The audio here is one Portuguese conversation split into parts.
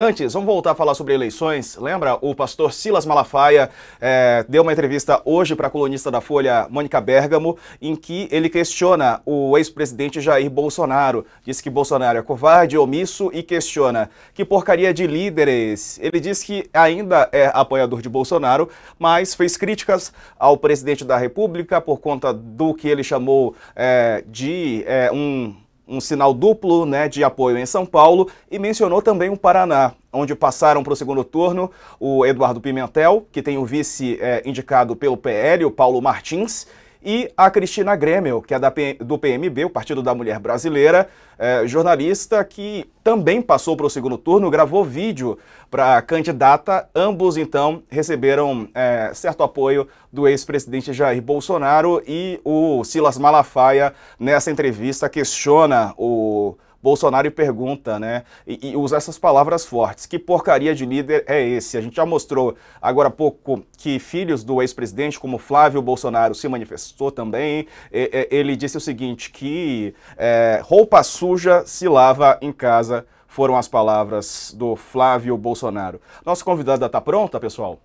Antes, vamos voltar a falar sobre eleições. Lembra, o pastor Silas Malafaia é, deu uma entrevista hoje para a colunista da Folha, Mônica Bergamo, em que ele questiona o ex-presidente Jair Bolsonaro. Diz que Bolsonaro é covarde, omisso e questiona que porcaria de líderes. Ele diz que ainda é apoiador de Bolsonaro, mas fez críticas ao presidente da República por conta do que ele chamou é, de é, um um sinal duplo né, de apoio em São Paulo e mencionou também o Paraná, onde passaram para o segundo turno o Eduardo Pimentel, que tem o vice é, indicado pelo PL, o Paulo Martins, e a Cristina Grêmio, que é da, do PMB, o Partido da Mulher Brasileira, é, jornalista que também passou para o segundo turno, gravou vídeo para a candidata. Ambos, então, receberam é, certo apoio do ex-presidente Jair Bolsonaro e o Silas Malafaia, nessa entrevista, questiona o Bolsonaro pergunta, né? E, e usa essas palavras fortes. Que porcaria de líder é esse? A gente já mostrou agora há pouco que filhos do ex-presidente, como Flávio Bolsonaro, se manifestou também. E, e, ele disse o seguinte: que é, roupa suja se lava em casa, foram as palavras do Flávio Bolsonaro. Nossa convidada está pronta, pessoal?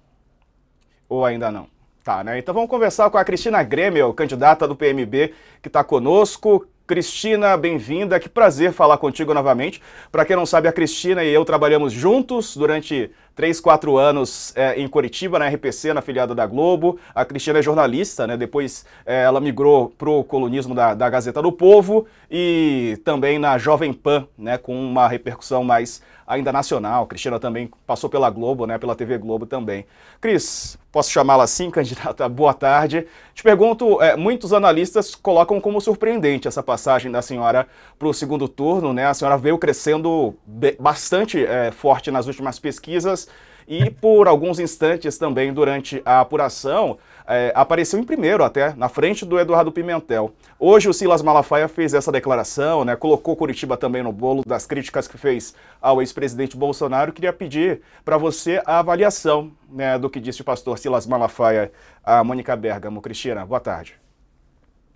Ou ainda não? Tá, né? Então vamos conversar com a Cristina Grêmio, candidata do PMB, que está conosco. Cristina, bem-vinda. Que prazer falar contigo novamente. Para quem não sabe, a Cristina e eu trabalhamos juntos durante 3, 4 anos é, em Curitiba, na RPC, na filiada da Globo. A Cristina é jornalista, né? Depois é, ela migrou para o colunismo da, da Gazeta do Povo e também na Jovem Pan, né? Com uma repercussão mais ainda nacional. Cristina também passou pela Globo, né, pela TV Globo também. Cris, posso chamá-la assim, candidata? Boa tarde. Te pergunto, é, muitos analistas colocam como surpreendente essa passagem da senhora para o segundo turno, né? A senhora veio crescendo bastante é, forte nas últimas pesquisas e por alguns instantes também durante a apuração, é, apareceu em primeiro até, na frente do Eduardo Pimentel. Hoje o Silas Malafaia fez essa declaração, né, colocou Curitiba também no bolo das críticas que fez ao ex-presidente Bolsonaro. Queria pedir para você a avaliação né, do que disse o pastor Silas Malafaia a Mônica Bergamo. Cristina, boa tarde.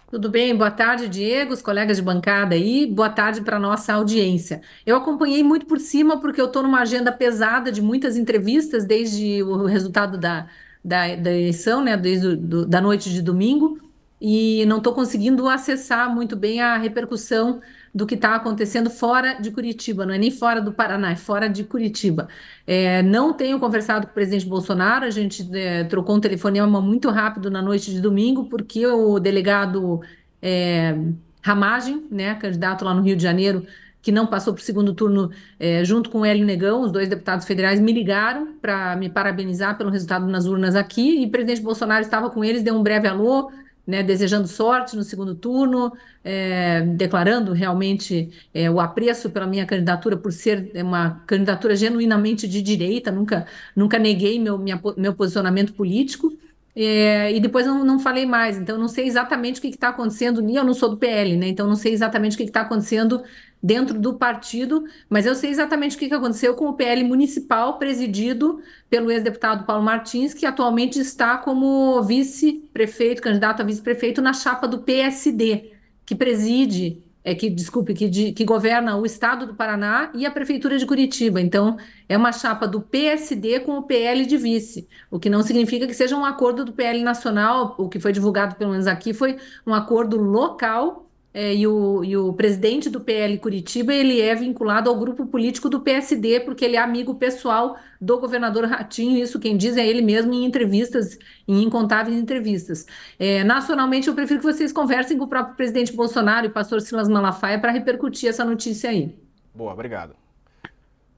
Tudo bem, boa tarde, Diego, os colegas de bancada aí, boa tarde para a nossa audiência. Eu acompanhei muito por cima porque eu estou numa agenda pesada de muitas entrevistas desde o resultado da, da, da eleição, né, desde do, da noite de domingo, e não estou conseguindo acessar muito bem a repercussão do que está acontecendo fora de Curitiba, não é nem fora do Paraná, é fora de Curitiba. É, não tenho conversado com o presidente Bolsonaro, a gente é, trocou um telefonema muito rápido na noite de domingo, porque o delegado é, Ramagem, né, candidato lá no Rio de Janeiro, que não passou para o segundo turno, é, junto com o Hélio Negão, os dois deputados federais me ligaram para me parabenizar pelo resultado nas urnas aqui, e o presidente Bolsonaro estava com eles, deu um breve alô, né, desejando sorte no segundo turno, é, declarando realmente é, o apreço pela minha candidatura por ser é, uma candidatura genuinamente de direita, nunca, nunca neguei meu, minha, meu posicionamento político é, e depois eu não, não falei mais. Então, não sei exatamente o que está acontecendo, nem eu não sou do PL, né? Então, não sei exatamente o que está acontecendo dentro do partido, mas eu sei exatamente o que aconteceu com o PL municipal, presidido pelo ex-deputado Paulo Martins, que atualmente está como vice-prefeito, candidato a vice-prefeito na chapa do PSD, que preside é, que desculpe, que, de, que governa o estado do Paraná e a prefeitura de Curitiba. Então, é uma chapa do PSD com o PL de vice, o que não significa que seja um acordo do PL nacional, o que foi divulgado pelo menos aqui foi um acordo local é, e, o, e o presidente do PL Curitiba, ele é vinculado ao grupo político do PSD, porque ele é amigo pessoal do governador Ratinho, isso quem diz é ele mesmo em entrevistas, em incontáveis entrevistas. É, nacionalmente, eu prefiro que vocês conversem com o próprio presidente Bolsonaro e o pastor Silas Malafaia para repercutir essa notícia aí. Boa, obrigado.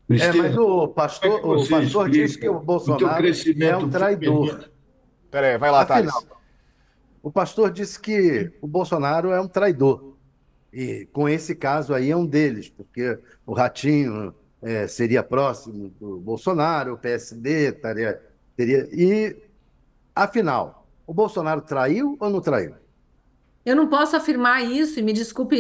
é, mas o pastor, o pastor disse que o Bolsonaro o é um traidor. Peraí, vai lá, Afinal, Thales. O pastor disse que o Bolsonaro é um traidor. E com esse caso aí é um deles, porque o Ratinho é, seria próximo do Bolsonaro, o PSD taria, teria. E, afinal, o Bolsonaro traiu ou não traiu? Eu não posso afirmar isso, e me desculpe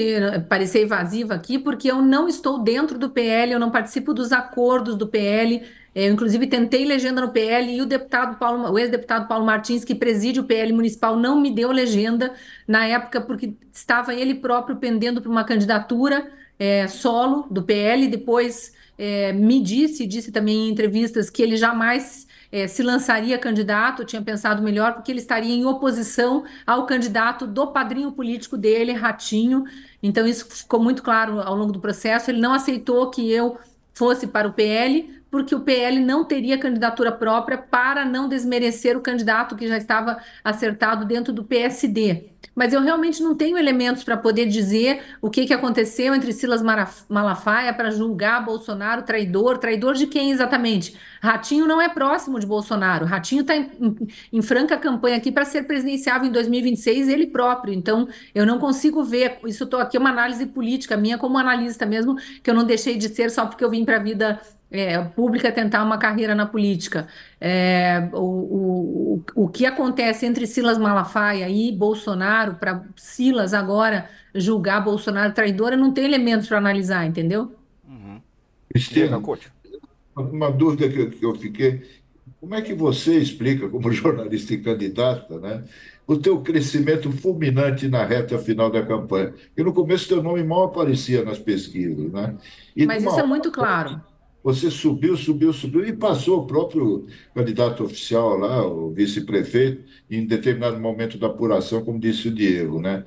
parecer evasiva aqui, porque eu não estou dentro do PL, eu não participo dos acordos do PL, é, eu, inclusive, tentei legenda no PL e o deputado Paulo, o ex-deputado Paulo Martins, que preside o PL municipal, não me deu legenda na época, porque estava ele próprio pendendo para uma candidatura é, solo do PL. Depois é, me disse, disse também em entrevistas, que ele jamais é, se lançaria candidato, tinha pensado melhor, porque ele estaria em oposição ao candidato do padrinho político dele, Ratinho. Então, isso ficou muito claro ao longo do processo. Ele não aceitou que eu fosse para o PL, porque o PL não teria candidatura própria para não desmerecer o candidato que já estava acertado dentro do PSD. Mas eu realmente não tenho elementos para poder dizer o que, que aconteceu entre Silas Malafaia para julgar Bolsonaro traidor, traidor de quem exatamente? Ratinho não é próximo de Bolsonaro. Ratinho está em, em, em, franca campanha aqui para ser presidenciável em 2026, ele próprio. Então, eu não consigo ver. Isso estou aqui, é uma análise política minha, como analista mesmo, que eu não deixei de ser só porque eu vim para a vida é, pública tentar uma carreira na política. É, o, o, o que acontece entre Silas Malafaia e Bolsonaro, para Silas agora julgar Bolsonaro traidora, não tem elementos para analisar, entendeu? Uhum. Estevam, uma dúvida que eu, fiquei, como é que você explica, como jornalista e candidata, né, o teu crescimento fulminante na reta final da campanha? E no começo teu nome mal aparecia nas pesquisas, né? E Mas isso é muito claro. Você subiu, subiu, subiu e passou o próprio candidato oficial lá, o vice-prefeito, em determinado momento da apuração, como disse o Diego, né?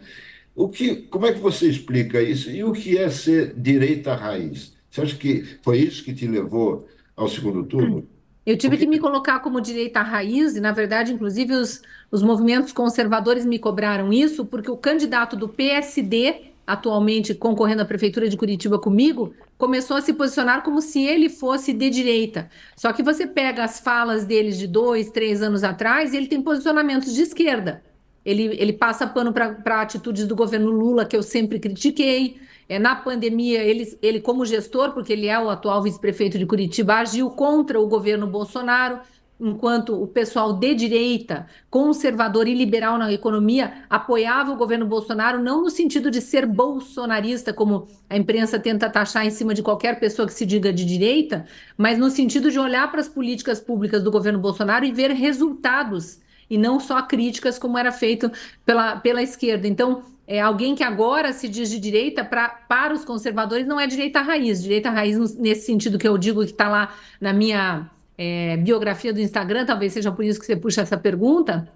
O que, como é que você explica isso? E o que é ser direita raiz? Você acha que foi isso que te levou ao segundo turno? Hum. Eu tive Porque... que me colocar como direita raiz, e na verdade, inclusive, os, os movimentos conservadores me cobraram isso, porque o candidato do PSD, atualmente concorrendo à Prefeitura de Curitiba comigo, começou a se posicionar como se ele fosse de direita. Só que você pega as falas deles de dois, três anos atrás, e ele tem posicionamentos de esquerda. Ele, ele passa pano para atitudes do governo Lula, que eu sempre critiquei, é, na pandemia, ele, ele, como gestor, porque ele é o atual vice-prefeito de Curitiba, agiu contra o governo Bolsonaro, enquanto o pessoal de direita, conservador e liberal na economia, apoiava o governo Bolsonaro, não no sentido de ser bolsonarista, como a imprensa tenta taxar em cima de qualquer pessoa que se diga de direita, mas no sentido de olhar para as políticas públicas do governo Bolsonaro e ver resultados. E não só críticas, como era feito pela, pela esquerda. Então, é, alguém que agora se diz de direita, pra, para os conservadores, não é direita raiz. Direita raiz, nesse sentido que eu digo que está lá na minha é, biografia do Instagram, talvez seja por isso que você puxa essa pergunta,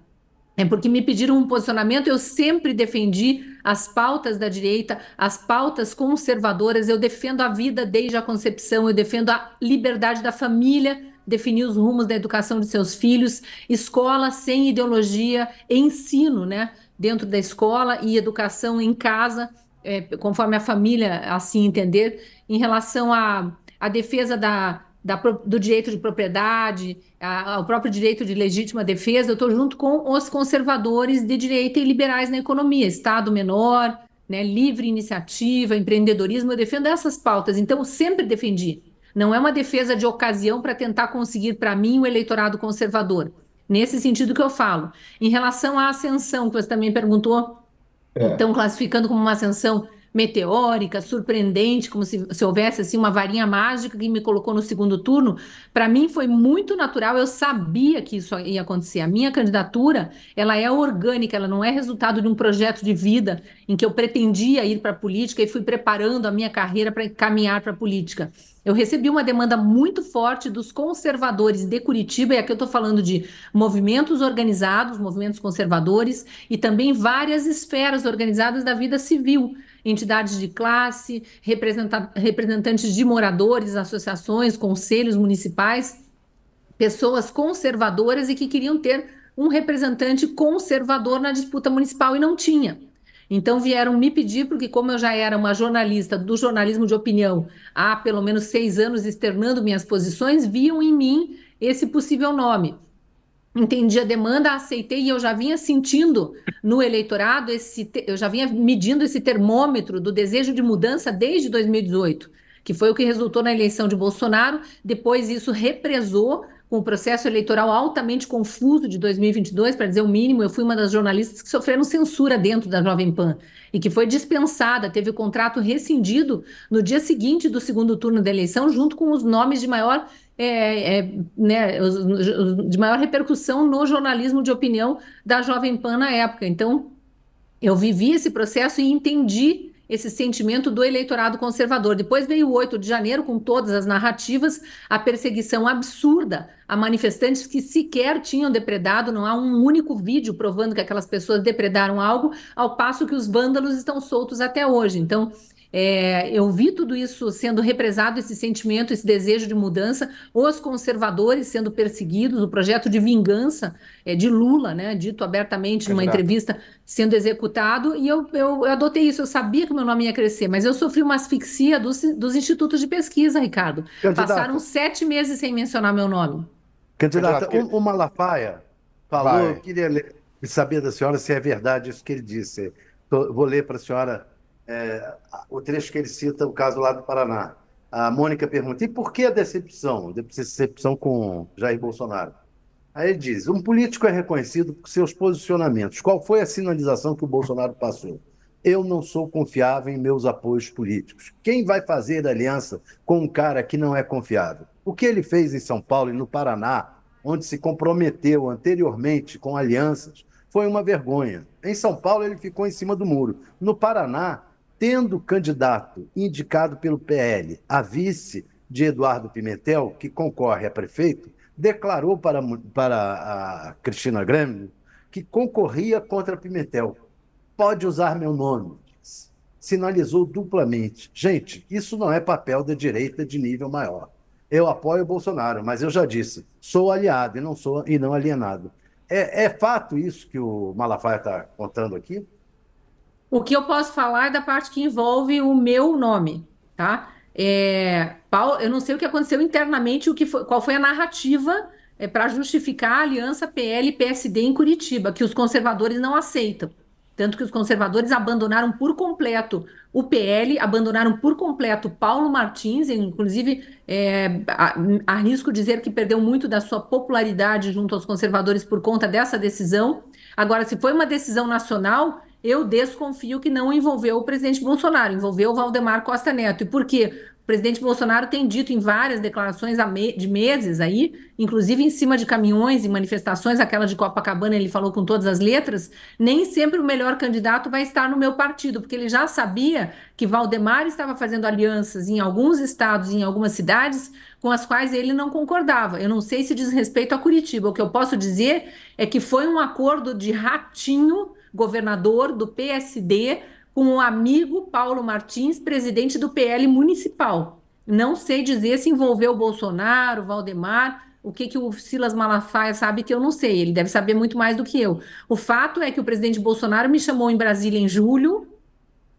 é porque me pediram um posicionamento, eu sempre defendi as pautas da direita, as pautas conservadoras, eu defendo a vida desde a concepção, eu defendo a liberdade da família definir os rumos da educação de seus filhos, escola sem ideologia, ensino, né? Dentro da escola e educação em casa, é, conforme a família assim entender, em relação à, à defesa da, da, do direito de propriedade, a, ao próprio direito de legítima defesa, eu estou junto com os conservadores de direita e liberais na economia, Estado menor, né, livre iniciativa, empreendedorismo, eu defendo essas pautas, então eu sempre defendi não é uma defesa de ocasião para tentar conseguir para mim o eleitorado conservador. Nesse sentido que eu falo. Em relação à ascensão, que você também perguntou, é. estão classificando como uma ascensão meteórica, surpreendente, como se, se houvesse assim uma varinha mágica que me colocou no segundo turno. Para mim foi muito natural, eu sabia que isso ia acontecer. A minha candidatura, ela é orgânica, ela não é resultado de um projeto de vida em que eu pretendia ir para a política e fui preparando a minha carreira para caminhar para a política. Eu recebi uma demanda muito forte dos conservadores de Curitiba, e aqui eu estou falando de movimentos organizados, movimentos conservadores, e também várias esferas organizadas da vida civil, entidades de classe, representantes de moradores, associações, conselhos municipais, pessoas conservadoras e que queriam ter um representante conservador na disputa municipal e não tinha. Então vieram me pedir, porque como eu já era uma jornalista do jornalismo de opinião há pelo menos seis anos externando minhas posições, viam em mim esse possível nome entendi a demanda, aceitei e eu já vinha sentindo no eleitorado esse eu já vinha medindo esse termômetro do desejo de mudança desde 2018, que foi o que resultou na eleição de Bolsonaro, depois isso represou com o processo eleitoral altamente confuso de 2022, para dizer o mínimo, eu fui uma das jornalistas que sofreram censura dentro da Jovem Pan e que foi dispensada, teve o contrato rescindido no dia seguinte do segundo turno da eleição, junto com os nomes de maior é, é, né, de maior repercussão no jornalismo de opinião da Jovem Pan na época. Então, eu vivi esse processo e entendi esse sentimento do eleitorado conservador. Depois veio o 8 de janeiro, com todas as narrativas, a perseguição absurda a manifestantes que sequer tinham depredado, não há um único vídeo provando que aquelas pessoas depredaram algo, ao passo que os vândalos estão soltos até hoje. Então, é, eu vi tudo isso sendo represado, esse sentimento, esse desejo de mudança, os conservadores sendo perseguidos, o projeto de vingança é, de Lula, né, dito abertamente numa entrevista, sendo executado, e eu, eu, eu, adotei isso, eu sabia que meu nome ia crescer, mas eu sofri uma asfixia dos, dos institutos de pesquisa, Ricardo. Candidata. Passaram sete meses sem mencionar meu nome. Candidata, Candidata o, o Malafaia falou, Vai. eu queria ler, saber da senhora se é verdade isso que ele disse. Tô, vou ler para a senhora é, o trecho que ele cita, o caso lá do Paraná. A Mônica pergunta: e por que a decepção? Decepção com Jair Bolsonaro. Aí ele diz: um político é reconhecido por seus posicionamentos. Qual foi a sinalização que o Bolsonaro passou? Eu não sou confiável em meus apoios políticos. Quem vai fazer aliança com um cara que não é confiável? O que ele fez em São Paulo e no Paraná, onde se comprometeu anteriormente com alianças, foi uma vergonha. Em São Paulo, ele ficou em cima do muro. No Paraná, tendo o candidato indicado pelo PL a vice de Eduardo Pimentel, que concorre a prefeito, declarou para, para a Cristina Grêmio que concorria contra Pimentel. Pode usar meu nome. Sinalizou duplamente. Gente, isso não é papel da direita de nível maior. Eu apoio o Bolsonaro, mas eu já disse, sou aliado e não sou e não alienado. É, é fato isso que o Malafaia está contando aqui? O que eu posso falar é da parte que envolve o meu nome, tá? É, Paulo, eu não sei o que aconteceu internamente, o que foi, qual foi a narrativa é, para justificar a aliança PL-PSD em Curitiba, que os conservadores não aceitam. Tanto que os conservadores abandonaram por completo o PL, abandonaram por completo Paulo Martins, inclusive é, arrisco dizer que perdeu muito da sua popularidade junto aos conservadores por conta dessa decisão. Agora, se foi uma decisão nacional, eu desconfio que não envolveu o presidente Bolsonaro, envolveu o Valdemar Costa Neto. E por quê? O presidente Bolsonaro tem dito em várias declarações de meses aí, inclusive em cima de caminhões e manifestações, aquela de Copacabana, ele falou com todas as letras, nem sempre o melhor candidato vai estar no meu partido, porque ele já sabia que Valdemar estava fazendo alianças em alguns estados, em algumas cidades, com as quais ele não concordava. Eu não sei se diz respeito a Curitiba. O que eu posso dizer é que foi um acordo de ratinho governador do PSD, com o amigo Paulo Martins, presidente do PL municipal. Não sei dizer se envolveu o Bolsonaro, o Valdemar, o que, que o Silas Malafaia sabe que eu não sei, ele deve saber muito mais do que eu. O fato é que o presidente Bolsonaro me chamou em Brasília em julho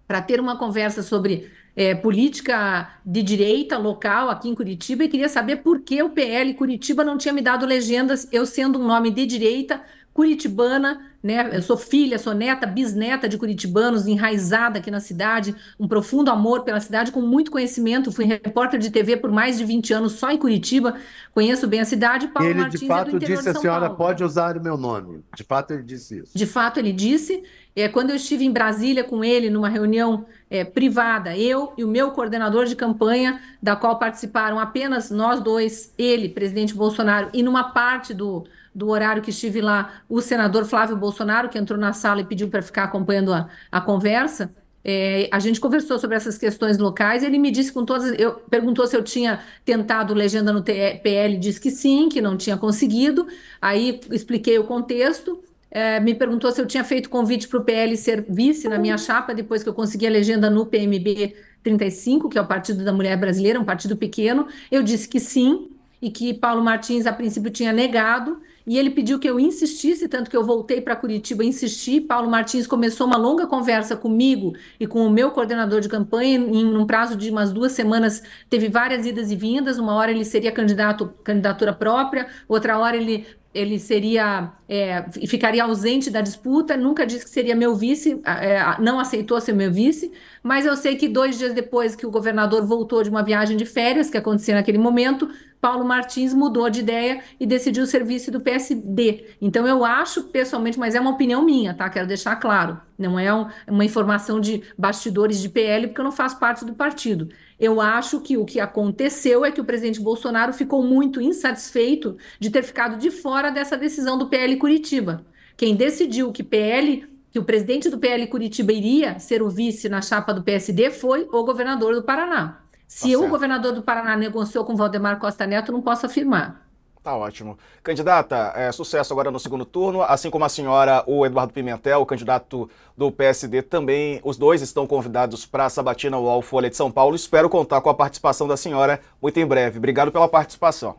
para ter uma conversa sobre é, política de direita local aqui em Curitiba e queria saber por que o PL Curitiba não tinha me dado legendas, eu sendo um nome de direita curitibana né? Eu sou filha, sou neta, bisneta de curitibanos, enraizada aqui na cidade, um profundo amor pela cidade, com muito conhecimento. Fui repórter de TV por mais de 20 anos só em Curitiba, conheço bem a cidade. Paulo ele, Martins é de fato, é disse: a senhora Paulo. pode usar o meu nome. De fato, ele disse isso. De fato, ele disse. É, quando eu estive em Brasília com ele, numa reunião é, privada, eu e o meu coordenador de campanha, da qual participaram apenas nós dois, ele, presidente Bolsonaro, e numa parte do, do horário que estive lá, o senador Flávio Bolsonaro Bolsonaro, que entrou na sala e pediu para ficar acompanhando a, a conversa, é, a gente conversou sobre essas questões locais. Ele me disse com todas. Eu, perguntou se eu tinha tentado legenda no PL, disse que sim, que não tinha conseguido. Aí expliquei o contexto. É, me perguntou se eu tinha feito convite para o PL ser vice na minha chapa depois que eu consegui a legenda no PMB 35, que é o Partido da Mulher Brasileira, um partido pequeno. Eu disse que sim e que Paulo Martins, a princípio, tinha negado e ele pediu que eu insistisse, tanto que eu voltei para Curitiba insistir. Paulo Martins começou uma longa conversa comigo e com o meu coordenador de campanha, em um prazo de umas duas semanas, teve várias idas e vindas. Uma hora ele seria candidato, candidatura própria, outra hora ele, ele seria é, ficaria ausente da disputa, nunca disse que seria meu vice, é, não aceitou ser meu vice, mas eu sei que dois dias depois que o governador voltou de uma viagem de férias, que acontecia naquele momento, Paulo Martins mudou de ideia e decidiu o serviço do PSD. Então eu acho pessoalmente, mas é uma opinião minha, tá? Quero deixar claro. Não é um, uma informação de bastidores de PL, porque eu não faço parte do partido. Eu acho que o que aconteceu é que o presidente Bolsonaro ficou muito insatisfeito de ter ficado de fora dessa decisão do PL Curitiba. Quem decidiu que PL, que o presidente do PL Curitiba iria ser o vice na chapa do PSD foi o governador do Paraná. Tá Se tá o governador do Paraná negociou com Valdemar Costa Neto, não posso afirmar. Tá ótimo. Candidata, é, sucesso agora no segundo turno, assim como a senhora, o Eduardo Pimentel, o candidato do PSD também. Os dois estão convidados para a Sabatina UOL Folha de São Paulo. Espero contar com a participação da senhora muito em breve. Obrigado pela participação.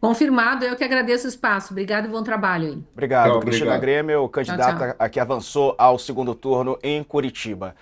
Confirmado, eu que agradeço o espaço. Obrigado e bom trabalho aí. Obrigado, Cristina Grêmio, candidata tchau, tchau. que avançou ao segundo turno em Curitiba.